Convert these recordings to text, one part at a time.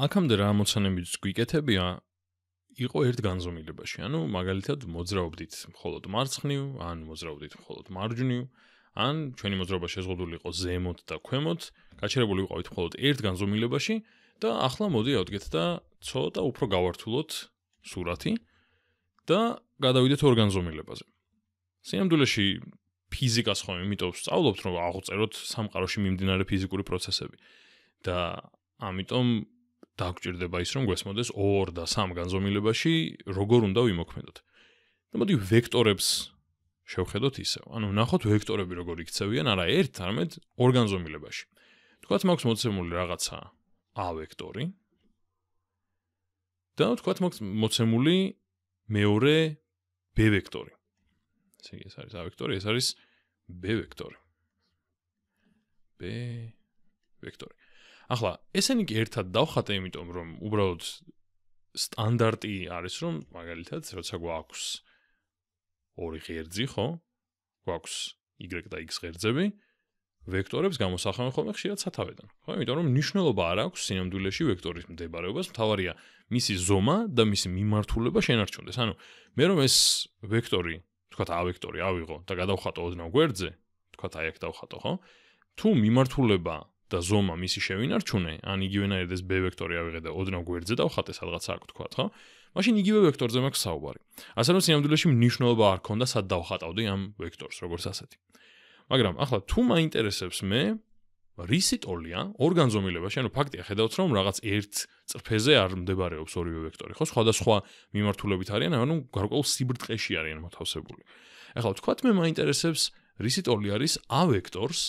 აქამდე რა ამოცანებით გვიკეთებია იყო ერთ განზომილებაში ანუ მაგალითად მოძრაობდით მხოლოდ მარცხნივ ან მოძრაობდით მხოლოდ მარჯვნივ ან ჩვენი მოძრაობა შეზღუდული იყო ზემოთ და ქვემოთ გაჩერებული ვიყავით მხოლოდ ერთ განზომილებაში და ახლა მოდი ავდგეთ და ცოტა უფრო გავართულოთ სურათი და გადავიდეთ ორ განზომილებაზე სიამდვილეში ფიზიკას ხომ იმიტომ სწავლობთ რომ აღვწეროთ სამყაროში მიმდინარე ფიზიკური პროცესები და ამიტომ დაგჭირდება ის რომ გვესმოდეს 2 და 3 განზომილებაში როგორ უნდა ვიმოქმედოთ. და მოდი ვექტორებს შევხედოთ ისევ. ანუ ნახოთ ვექტორები როგორ იქცევიან, არა ერთ, არამედ ორ განზომილებაში. თქვათ მაქვს მოცემული რაღაცა a ვექტორი. და თქვათ მაქვს მოცემული მეორე b ვექტორი. ესე იგი ეს არის a ვექტორი, ეს არის b ვექტორი. b ვექტორი. ახლა ესენი კი ერთად დავხატე იმიტომ რომ უბრალოდ სტანდარტი არის რომ მაგალითად როცა გვაქვს ორი ღერძი ხო გვაქვს y და x ღერძები ვექტორებს გამოსახავენ ხოლმე ხშირად სათავედან ხო იმიტომ რომ მნიშვნელობა არ აქვს სინამდვილეში ვექტორის მდებარეობას მთავარია მისი ზომა და მისი მიმართულება შენარჩუნდეს ანუ მე რომ ეს ვექტორი თქვათ ა ვექტორი ავიღო და გადავხატო ოდნავ გვერდზე თქვათ აი აქ დავხატო ხო თუ მიმართულება და ზომა მისი შევინარჩუნე, ან იგივენაირად ეს b ვექტორი ავიღე და ოდნავ გვერდზე დავხატე, სადღაც არ გქვათ, ხო? მაშინ იგივე ვექტორზე მაქვს საუბარი. ასე რომ სიამდვილეში მნიშვნელობა არ ქონდა, სად დავხატავდი ამ ვექტორს, როგორც ასეთი. მაგრამ ახლა თუ მაინტერესებს მე რისიტოლია ორგანზომილებაში, ანუ ფაქტია, ხედავთ რომ რაღაც ერთ წრფეზე არ მდებარეობს ორივე ვექტორი, ხო? სხვადასხვა მიმართულებით არიან, ანუ გარკვეულ სიბრტყეში არიან მოთავსებული. ახლა თქვათ მე მაინტერესებს რისიტოლი არის ა ვექტორს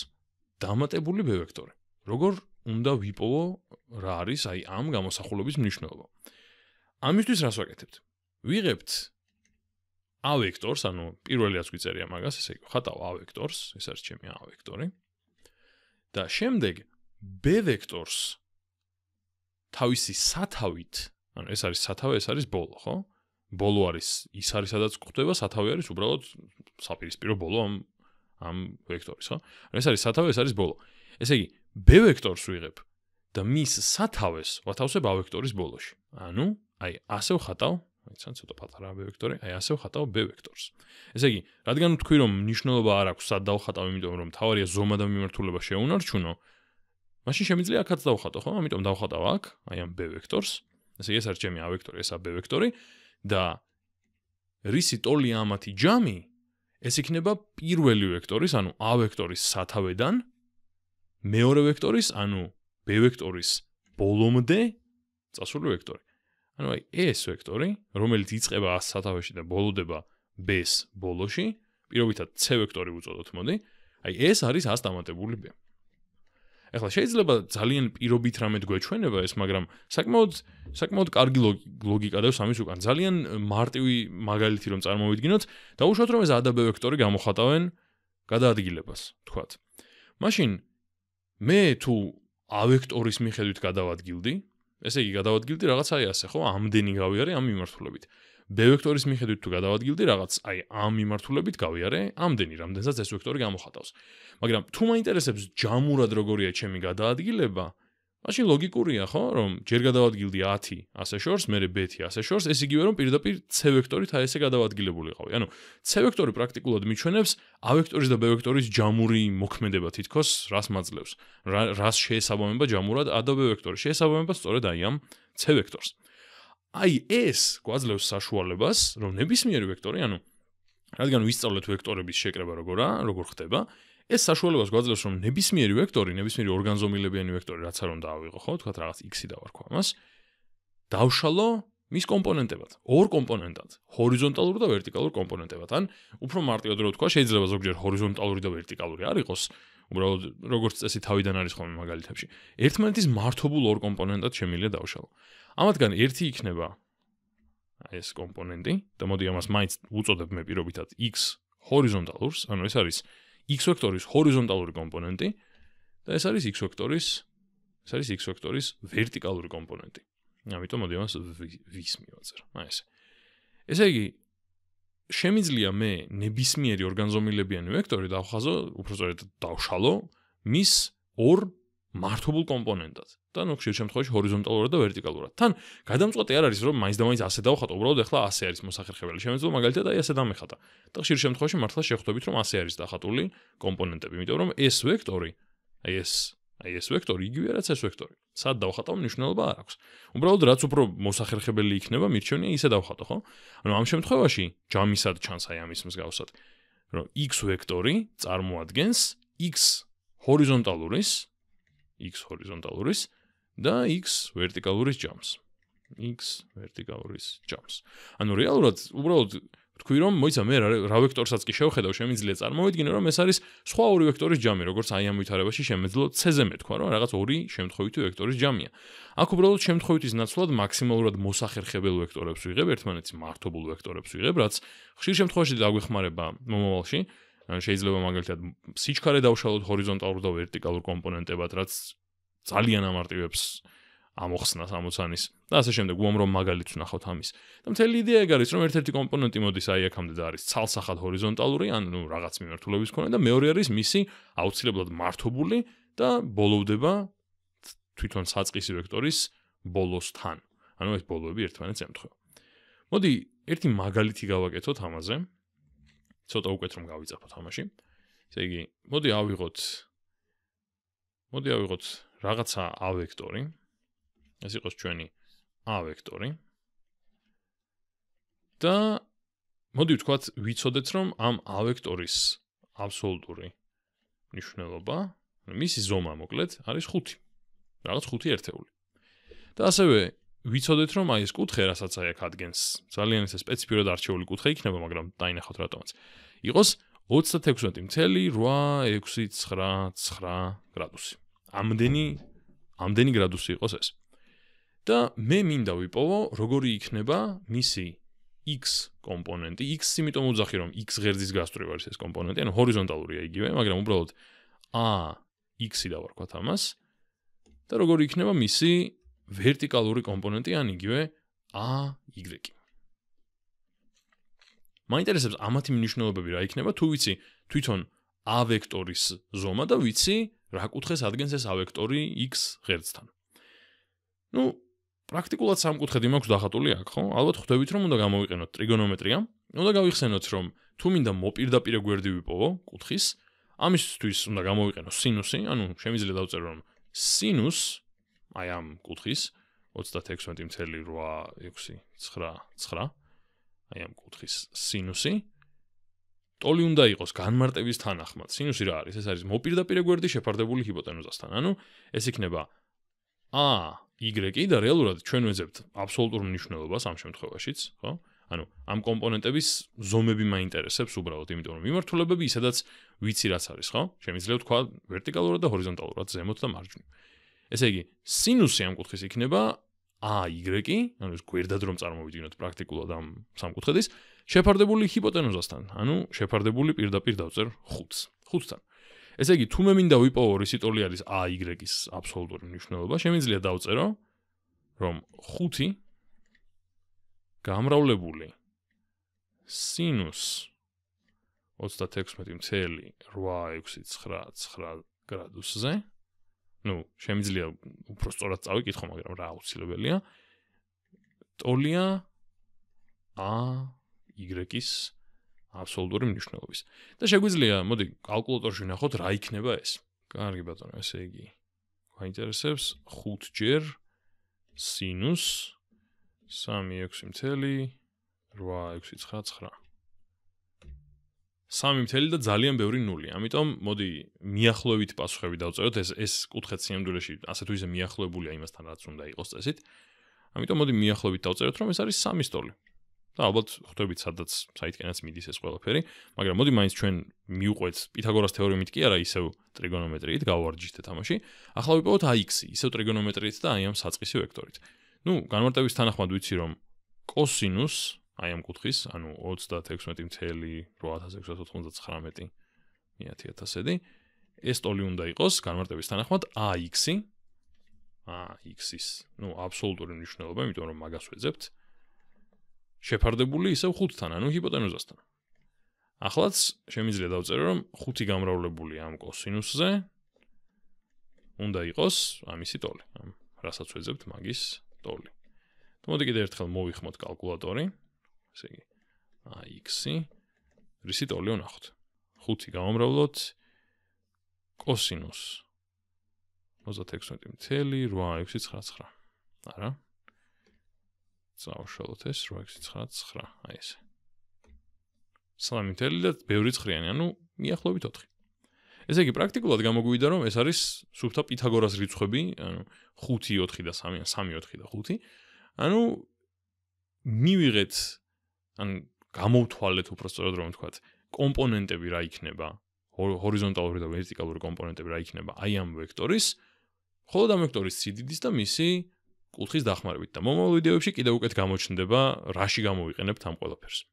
დამატებული b ვექტორი. როგორ უნდა ვიპოვო რა არის აი ამ გამოსახულების მნიშვნელობა. ამისთვის რას ვაკეთებთ? ვიღებთ ა ვექტორს, ანუ პირველი რაც გვიწერია მაგას, ესე იგი, ხატავ ა ვექტორს, ეს არის ჩემი ა ვექტორი. და შემდეგ b ვექტორს თავისი სათავით, ანუ ეს არის სათავე, ეს არის ბოლო, ხო? ბოლო არის ის არის სადაც გვხვდება, სათავე არის უბრალოდ საპირისპირო ბოლო ამ ამ ვექტორის, ხო? ანუ ეს არის სათავე, ეს არის ბოლო. ესე იგი, b ვექტორს ვიღებ და მის სათავეს ვათავსებ a ვექტორის ბოლოში. ანუ აი ასე ვხატავ, მეცან ცოტა პატარა b ვექტორი, აი ასე ვხატავ b ვექტორს. ესე იგი, რადგან ვთქვი რომ მნიშვნელობა არ აქვს სად დავხატავ, იმიტომ რომ თავარია ზომა და მიმართულება შეუნარჩუნო, მაშინ შემიძლია აქაც დავხატო, ხო? ამიტომ დავხატავ აქ, აი ამ b ვექტორს. ესე იგი, ეს არ ჩემი a ვექტორი, ეს a b ვექტორი და რისი ტოლია ამათი ჯამი? ეს იქნება პირველი ვექტორის, ანუ a ვექტორის სათავედან მეორე ვექტორის, ანუ b ვექტორის ბოლომდე წასული ვექტორი. ანუ აი s ვექტორი, რომელიც იწყება ას სათავეში და ბოლოდება b-ს ბოლოში, პირობითად c ვექტორი უწოდოთ, მოდი. აი s არის ას დამატებული b. ახლა შეიძლება ძალიან პირობით რამე გვეჩვენება ეს, მაგრამ საკმაოდ საკმაოდ კარგი ლოგიკა და სამის უკან ძალიან მარტივი მაგალითი რომ წარმოვიდგინოთ, დაუშვათ რომ ეს a და b ვექტორი გამოხატავენ გადაადგილებას, თქვათ. მაშინ მე თუ ავექტორის მიხედვით გადავადგილდი, ესე იგი გადავადგილდი რაღაც აი ასე, ხო, ამდენი გავიარე ამ მიმართულებით. ბევექტორის მიხედვით თუ გადავადგილდი, რაღაც აი ამ მიმართულებით გავიარე ამდენი, რამდენსაც ეს ვექტორი გამოხატავს. მაგრამ თუ მაინტერესებს ჯამურად როგორია ჩემი გადაადგილება, მაშინ ლოგიკურია ხო რომ ჯერ გადავადგილდი 10 ასე შორს მე ბეთი ასე შორს ეს იგივე რომ პირდაპირ c ვექტორით აი ესე გადავადგილებულიყავი ანუ c ვექტორი პრაქტიკულად მიჩვენებს a ვექტორის და b ვექტორის ჯამური მოქმედება თითქოს რას მაძლევს რას შეესაბამება ჯამურად a და b ვექტორი შეესაბამება სწორედ აი ამ c ვექტორს აი ეს გვაძლევს საშუალებას რომ ნებისმიერი ვექტორი ანუ რადგან ვისწავლეთ ვექტორების შეკრება როგორა როგორ ხდება ეს საშუალებას გვაძლევს რომ ნებისმიერი ვექტორი, ნებისმიერი ორგანზომილებიანი ვექტორი, რაც არ უნდა ავიღო, ხო, თქვათ რაღაც x-ი დავარქვა მას, დავშალო მის კომპონენტებად, ორ კომპონენტად, ჰორიზონტალურ და ვერტიკალურ კომპონენტებად. ან უფრო მარტივად რო ვთქვა, შეიძლება ზოგჯერ ჰორიზონტალური და ვერტიკალური არ იყოს, უბრალოდ როგორც წესი თავიდან არის ხოლმე მაგალითებში. ერთმანეთის მართობულ ორ კომპონენტად შემიძლია დავშალო. ამათგან ერთი იქნება ეს კომპონენტი და მოდი ამას მაინც უწოდებ მე პირობითად x ჰორიზონტალურს, ანუ ეს არის x ვექტორის ჰორიზონტალური კომპონენტი და ეს არის x ვექტორის ეს არის x ვექტორის ვერტიკალური კომპონენტი. ამიტომ მოდი მას ვის მივაწერ. აი ეს. ესე იგი შემიძლია მე ნებისმიერი ორგანზომილებიანი ვექტორი დავხაზო, უბრალოდ დავშალო მის ორ მართობულ კომპონენტად და ნუ ხშირ შემთხვევაში ჰორიზონტალურად და ვერტიკალურად. თან გადამწყვეტი არ არის რომ მაინც და მაინც ასე დავხატო, უბრალოდ ეხლა ასე არის მოსახერხებელი. შემიძლია მაგალითად აი ასე დამეხატა. და ხშირ შემთხვევაში მართლა შეხვდებით რომ ასე არის დახატული კომპონენტები, იმიტომ რომ ეს ვექტორი, აი ეს, აი ეს ვექტორი იგივე რაც ეს ვექტორი. სად დავხატავ მნიშვნელობა არ აქვს. უბრალოდ რაც უფრო მოსახერხებელი იქნება, მირჩევნია ისე დავხატო, ხო? ანუ ამ შემთხვევაში ჯამისად ჩანს აი ამის მსგავსად, რომ x ვექტორი წარმოადგენს x ჰორიზონტალურის x ჰორიზონტალურის და x ვერტიკალურის ჯამს. x ვერტიკალურის ჯამს. ანუ რეალურად უბრალოდ თქვი რომ მოიცა მე რა ვექტორსაც კი შევხედავ შემიძლია წარმოვიდგინო რომ ეს არის სხვა ორი ვექტორის ჯამი როგორც აი ამ ვითარებაში შემეძლო c-ზე მეთქვა რომ რაღაც ორი შემთხვევითი ვექტორის ჯამია აქ უბრალოდ შემთხვევითის ნაცვლად მაქსიმალურად მოსახერხებელ ვექტორებს ვიღებ ერთმანეთის მართობულ ვექტორებს ვიღებ რაც ხშირ შემთხვევაში დაგვეხმარება მომავალში შეიძლება მაგალითად სიჩქარე დავშალოთ ჰორიზონტალურ და ვერტიკალურ კომპონენტებად, რაც ძალიან ამარტივებს ამოხსნას 60-ანის. და ასე შემდეგ, უამრავ მაგალითს ვნახავთ ამის. და მთელი იდეა ეგ არის, რომ ერთ-ერთი კომპონენტი მოდის აი აქამდე და არის ცალსახად ჰორიზონტალური, ან ნუ რაღაც მიმართულების ქონა და მეორე არის მისი აუცილებლად მართობული და ბოლოვდება თვითონ საწყის ვექტორის ბოლოსთან. ანუ ეს ბოლოები ერთმანეთს ემთხვევა. მოდი, ერთი მაგალითი გავაკეთოთ ამაზე. ცოტა უკეთ რომ გავიწაფო თამაში. ესე იგი, მოდი ავიღოთ მოდი ავიღოთ რაღაცა a ვექტორი. ეს იყოს ჩვენი a ვექტორი. და მოდი ვთქვათ, ვიცოდეთ რომ ამ a ვექტორის აბსოლუტური მნიშვნელობა, მისი ზომა მოკლედ არის 5. რაღაც 5 ერთეული. და ასევე ვიცოდეთ რომ აი ეს კუთხე რასაც აი აქ ადგენს ძალიან ისე სპეციფიურად არჩეული კუთხე იქნება მაგრამ დაინახოთ რატომაც იყოს 36.869999 გრადუსი ამდენი ამდენი გრადუსი იყოს ეს და მე მინდა ვიპოვო როგორი იქნება მისი x კომპონენტი x იმიტომ უძახი რომ x ღერძის გასწრებ არის ეს კომპონენტი ანუ ჰორიზონტალურია იგივე მაგრამ უბრალოდ a x-ი დავარქვათ ამას და როგორი იქნება მისი ვერტიკალური კომპონენტი ან იგივე a y. მაინტერესებს ამათი მნიშვნელობები რა იქნება, თუ ვიცი თვითონ a ვექტორის ზომა და ვიცი რა კუთხეს ადგენს ეს a ვექტორი x ღერძთან. ну практикулат სამკუთხედი მაქვს დახატული აქ ხო? ალბათ ხვდებით რომ უნდა გამოვიყენოთ ტრიგონომეტრია. უნდა გავიხსენოთ რომ თუ მინდა მოპირდაპირე გვერდი ვიპოვო კუთხის, ამისთვის უნდა გამოვიყენო სინუსი, ანუ შემიძლია დავწერო რომ სინუსი აი ამ კუთხის 36.869999 აი ამ კუთხის სინუსი ტოლი უნდა იყოს განმარტების თანახმად. სინუსი რა არის? ეს არის მოპირდაპირე გვერდი შეფარდებული ჰიპოტენუზასთან. ანუ ეს იქნება a y და რეალურად ჩვენ ვეძებთ აბსოლუტურ მნიშვნელობას ამ შემთხვევაშიც, ხო? ანუ ამ კომპონენტების ზომები მაინტერესებს უბრალოდ, იმიტომ რომ მიმართულებები, სადაც ვიცი რაც არის, ხო? შემიძლია ვთქვა ვერტიკალურად და ჰორიზონტალურად ზემოთ და მარჯვნივ. ესე იგი, სინუსი ამ კუთხის იქნება AY-ი, ანუ ეს გვერდად რომ წარმოვიდგინოთ პრაქტიკულად ამ სამკუთხედის, შეფარდებული ჰიპოტენუზასთან, ანუ შეფარდებული პირდაპირ დავწერ 5-ს, 5-თან. ესე იგი, თუ მე მინდა ვიპოვო რი სიტოლი არის AY-ის აბსოლუტური მნიშვნელობა, შემიძლია დავწერო რომ 5 გამრავლებული სინუს 36.8 9 9 9 გრადუსზე ну, შემიძლია უფრო სწორად წავიკითხო, მაგრამ რა აუცილებელია. ტოლია ა y-ის აბსოლუტური მნიშვნელობის. და შეგვიძლია, მოდი, კალკულატორში ნახოთ, რა იქნება ეს. კარგი ბატონო, ესე იგი. გვაინტერესებს 5 ჯერ sin 3 6.8 სამი მთელი და ძალიან ბევრი ნული. ამიტომ მოდი მიახლოებით პასუხები დავწეროთ. ეს ეს კუთხე ციემდულეში ასე თუ ისე მიახლოებულია იმასთან, რაც უნდა იყოს წესით. ამიტომ მოდი მიახლოებით დავწეროთ, რომ ეს არის სამი სტოლი. და ალბათ ხვდებით სადაც საითკენაც მიდის ეს ყველაფერი, მაგრამ მოდი მაინც ჩვენ მიუყვეთ პითაგორას თეორემით კი არა, ისევ ტრიგონომეტრიით გავარჯიშთ თამაში. ახლა ვიპოვოთ ax, ისევ ტრიგონომეტრიით და აი ამ საწყისი ვექტორით. ნუ განმარტების თანახმად ვიცი რომ cos აი ამ კუთხის, ანუ 36.8699 მე 10000-ი. ეს ტოლი უნდა იყოს განმარტების თანახმად AX-ი. AX-ის, ну, абсолютური მნიშვნელობა, იმიტომ რომ მაგას ვეძებთ. შეფარდებული ისევ 5-თან, ანუ ჰიპოტენუზასთან. ახლაც შემიძლია დავწერო, რომ 5 გამრავლებული ამ კოსინუსზე უნდა იყოს ამისი ტოლი, ამ რასაც ვეძებთ მაგის ტოლი. თუმცა კიდევ ერთხელ მოვიხმოთ კალკულატორი. 36.8699 ესე იგი აი x-ი რისი ტოლი ვნახოთ 5 გამომრავლოთ cos 36.899 არა წავშალოთ ეს 8699 აი ესე სამი ტელი და ბევრი ცხრიანი ანუ მიახლოებით 4 ესე იგი პრაქტიკულად გამოგვივიდა რომ ეს არის სუფთა პითაგორას რიცხვები, ანუ 5 4 და 3, 3 4 და 5. ანუ მივიღეთ ან გამოვთვალეთ უბრალოდ რომ ვთქვათ, კომპონენტები რა იქნება? ჰორიზონტალური და ვერტიკალური კომპონენტები რა იქნება აი ამ ვექტორის? ხოლო ამ ვექტორის სიდიდის და მისი კუთხის დახმარებით და მომავალ ვიდეოებში კიდევ უკეთ გამოჩნდება რაში გამოვიყენებთ ამ ყველაფერს.